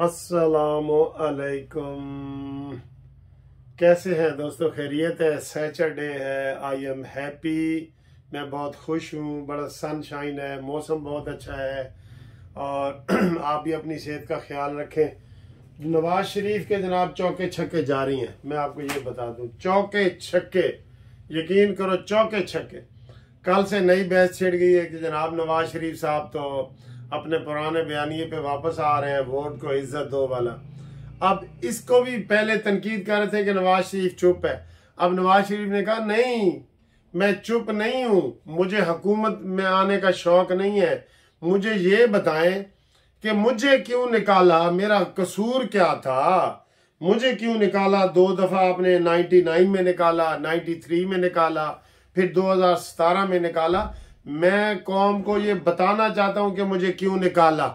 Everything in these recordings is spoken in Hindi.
असलकुम कैसे हैं दोस्तों खैरियत है सैटरडे है आई एम हैप्पी मैं बहुत खुश हूँ बड़ा सनशाइन है मौसम बहुत अच्छा है और आप भी अपनी सेहत का ख्याल रखें नवाज शरीफ के जनाब चौके छक्के जा रही हैं मैं आपको ये बता दूँ चौके छक्के यकीन करो चौके छक्के कल से नई बहस छिड़ गई है कि जनाब नवाज शरीफ साहब तो अपने पुराने बयानी पे वापस आ रहे हैं वोट को इज्जत दो वाला अब इसको भी पहले तनकीद कर रहे थे कि नवाज शरीफ चुप है अब नवाज शरीफ ने कहा नहीं मैं चुप नहीं हूं मुझे हुकूमत में आने का शौक नहीं है मुझे ये बताएं कि मुझे क्यों निकाला मेरा कसूर क्या था मुझे क्यों निकाला दो दफ़ा आपने 99 में निकाला 93 में निकाला फिर 2017 में निकाला मैं कौम को ये बताना चाहता हूँ कि मुझे क्यों निकाला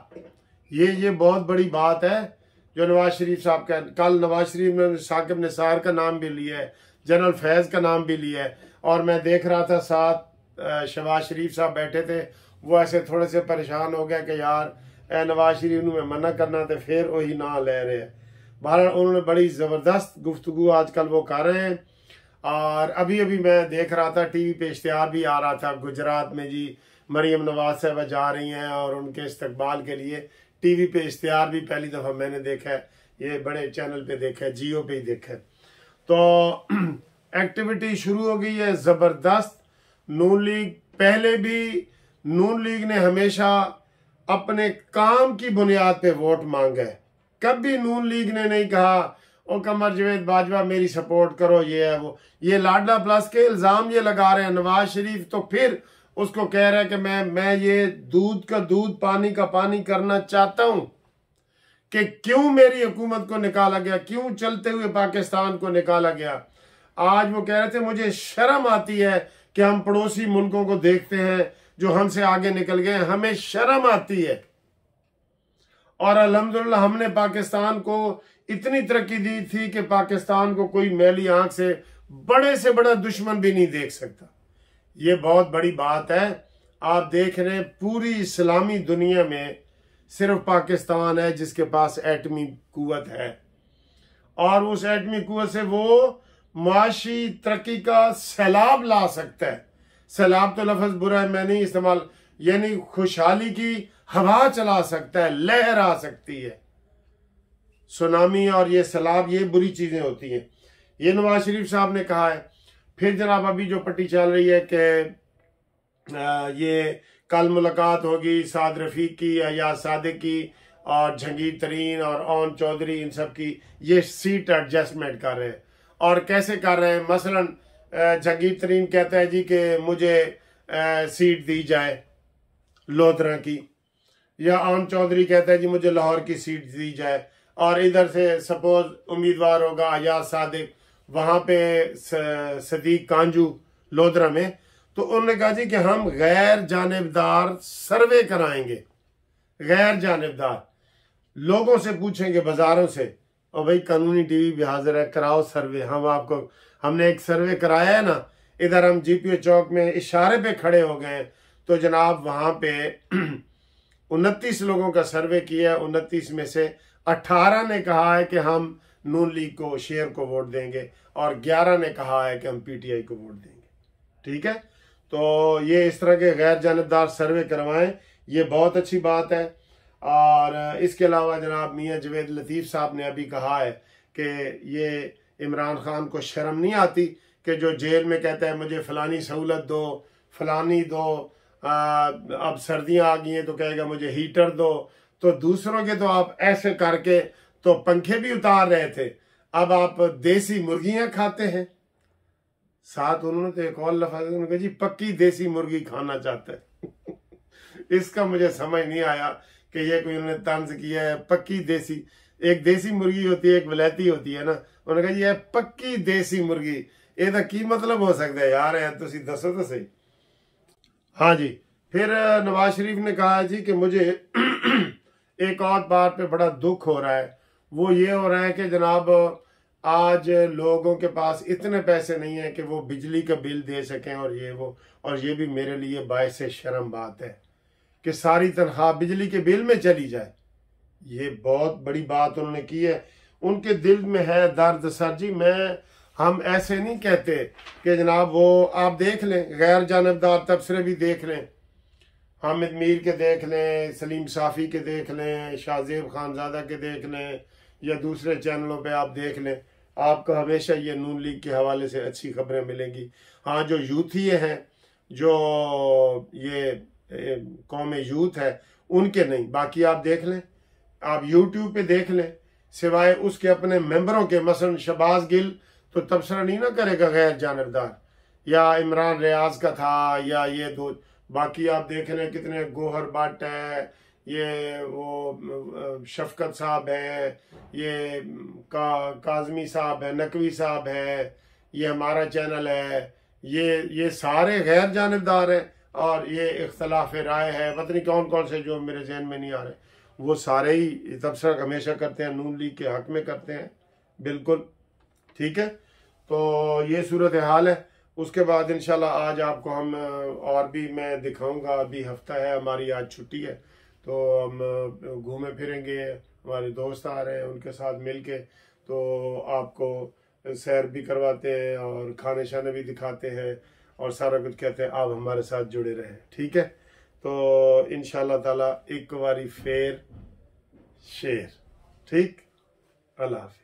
ये ये बहुत बड़ी बात है जो नवाज शरीफ साहब का कल नवाज शरीफ ने साकिब निसार का नाम भी लिया है जनरल फैज़ का नाम भी लिया है और मैं देख रहा था साथ शबाज शरीफ साहब बैठे थे वो ऐसे थोड़े से परेशान हो गया कि यार ए नवाज शरीफ ने मना करना तो फिर वही ना ले रहे हैं बहरहाल उन्होंने बड़ी ज़बरदस्त गुफ्तु आजकल वो कर रहे हैं और अभी अभी मैं देख रहा था टीवी पे इश्तहार भी आ रहा था गुजरात में जी मरियम नवाज साहबा जा रही हैं और उनके इस्तकबाल के लिए टीवी पे इश्तहार भी पहली दफ़ा मैंने देखा है ये बड़े चैनल पे देखा है जियो पे ही देखा है तो एक्टिविटी शुरू हो गई है ज़बरदस्त नून लीग पहले भी नून लीग ने हमेशा अपने काम की बुनियाद पे वोट मांगा है कभी नून लीग ने नहीं कहा ओ कमर जवेद बाजवा मेरी सपोर्ट करो ये है वो ये लाडला प्लस के इल्ज़ाम ये लगा रहे हैं नवाज शरीफ तो फिर उसको कह रहे हैं कि मैं मैं ये दूध का दूध पानी का पानी करना चाहता हूं कि क्यों मेरी हुकूमत को निकाला गया क्यों चलते हुए पाकिस्तान को निकाला गया आज वो कह रहे थे मुझे शर्म आती है कि हम पड़ोसी मुल्कों को देखते हैं जो हमसे आगे निकल गए हमें शर्म आती है और अलहमदुल्ला हमने पाकिस्तान को इतनी तरक्की दी थी कि पाकिस्तान को कोई मैली आंख से बड़े से बड़ा दुश्मन भी नहीं देख सकता ये बहुत बड़ी बात है आप देख रहे हैं पूरी इस्लामी दुनिया में सिर्फ पाकिस्तान है जिसके पास एटमी कुत है और उस एटमी कुत से वो माशी तरक्की का सैलाब ला सकता है सैलाब तो लफज बुरा है मैं नहीं इस्तेमाल यानी खुशहाली की हवा चला सकता है लहर आ सकती है सुनामी और ये सैलाब ये बुरी चीजें होती हैं ये नवाज शरीफ साहब ने कहा है फिर जनाब अभी जो पट्टी चल रही है कि ये कल मुलाकात होगी साद रफ़ी की या सादिक की और जंगीर तरीन और ओन चौधरी इन सब की ये सीट एडजस्टमेंट कर रहे हैं और कैसे कर रहे हैं मसलन जंगीर तरीन कहता है जी कि मुझे सीट दी जाए लोधरा की या आम चौधरी कहता है जी मुझे लाहौर की सीट दी जाए और इधर से सपोज उम्मीदवार होगा आजाद सादिक वहां पे सदीक कांजू लोधरा में तो उन्होंने कहा जी कि हम गैर जानबदार सर्वे कराएंगे गैर जानबदार लोगों से पूछेंगे बाजारों से और भाई कानूनी टीवी भी हाजिर है कराओ सर्वे हम आपको हमने एक सर्वे कराया है ना इधर हम जीपीओ चौक में इशारे पे खड़े हो गए तो जनाब वहां पे उनतीस लोगों का सर्वे किया उनतीस में से अट्ठारह ने कहा है कि हम नून लीग को शेयर को वोट देंगे और ग्यारह ने कहा है कि हम पीटीआई को वोट देंगे ठीक है तो ये इस तरह के गैर जानबदार सर्वे करवाएं ये बहुत अच्छी बात है और इसके अलावा जनाब मियाँ जवेद लतीफ़ साहब ने अभी कहा है कि ये इमरान खान को शर्म नहीं आती कि जो जेल में कहता है मुझे फ़लानी सहूलत दो फलानी दो अब सर्दियां आ गई हैं तो कहेगा मुझे हीटर दो तो दूसरों के तो आप ऐसे करके तो पंखे भी उतार रहे थे अब आप देसी मुर्गियां खाते हैं साथ उन्होंने तो एक और लफा उन्होंने जी पक्की देसी मुर्गी खाना चाहते हैं इसका मुझे समझ नहीं आया कि ये कोई उन्होंने तंज किया है पक्की देसी एक देसी मुर्गी होती है एक वलैती होती है ना उन्होंने कहा जी ये पक्की देसी मुर्गी ਇਹਦਾ तो मतलब हो सकता है यार ਐ तो तुम दसो तो सही हाँ जी फिर नवाज शरीफ ने कहा जी कि मुझे एक और बात पे बड़ा दुख हो रहा है वो ये हो रहा है कि जनाब आज लोगों के पास इतने पैसे नहीं है कि वो बिजली का बिल दे सकें और ये वो और ये भी मेरे लिए बायस शर्म बात है कि सारी तनख्वाह बिजली के बिल में चली जाए ये बहुत बड़ी बात उन्होंने की है उनके दिल में है दर्द सर जी मैं हम ऐसे नहीं कहते कि जनाब वो आप देख लें गैर जानबदार तबसरे भी देख लें हामिद मीर के देख लें सलीम साफ़ी के देख लें शाहजेब खानजादा के देख लें या दूसरे चैनलों पे आप देख लें आपको हमेशा ये नून लीग के हवाले से अच्छी खबरें मिलेंगी हाँ जो यूथी हैं जो ये कौम यूथ है उनके नहीं बाकी आप देख लें आप यूट्यूब पे देख लें सिवाय उसके अपने मेम्बरों के मसलन शबाज गिल तो तबसरा नहीं ना करेगा गैर जानबदार या इमरान रियाज का था या ये दो बाकी आप देख रहे हैं कितने गोहर भट्ट है ये वो शफकत साहब है ये का काजमी साहब है नकवी साहब है ये हमारा चैनल है ये ये सारे गैर जानबदार हैं और ये इख्तलाफ राय है पता नहीं कौन कौन से जो मेरे जहन में नहीं आ रहे वो सारे ही तबसरा हमेशा करते हैं नून लीग के हक में करते हैं बिल्कुल ठीक है तो ये सूरत हाल है उसके बाद इन आज आपको हम और भी मैं दिखाऊंगा अभी हफ्ता है हमारी आज छुट्टी है तो हम घूमे फिरेंगे हमारे दोस्त आ रहे हैं उनके साथ मिल के तो आपको सैर भी करवाते हैं और खाने शाने भी दिखाते हैं और सारा कुछ कहते हैं आप हमारे साथ जुड़े रहें ठीक है तो इन तला एक बारी फेर शेर ठीक अल्लाह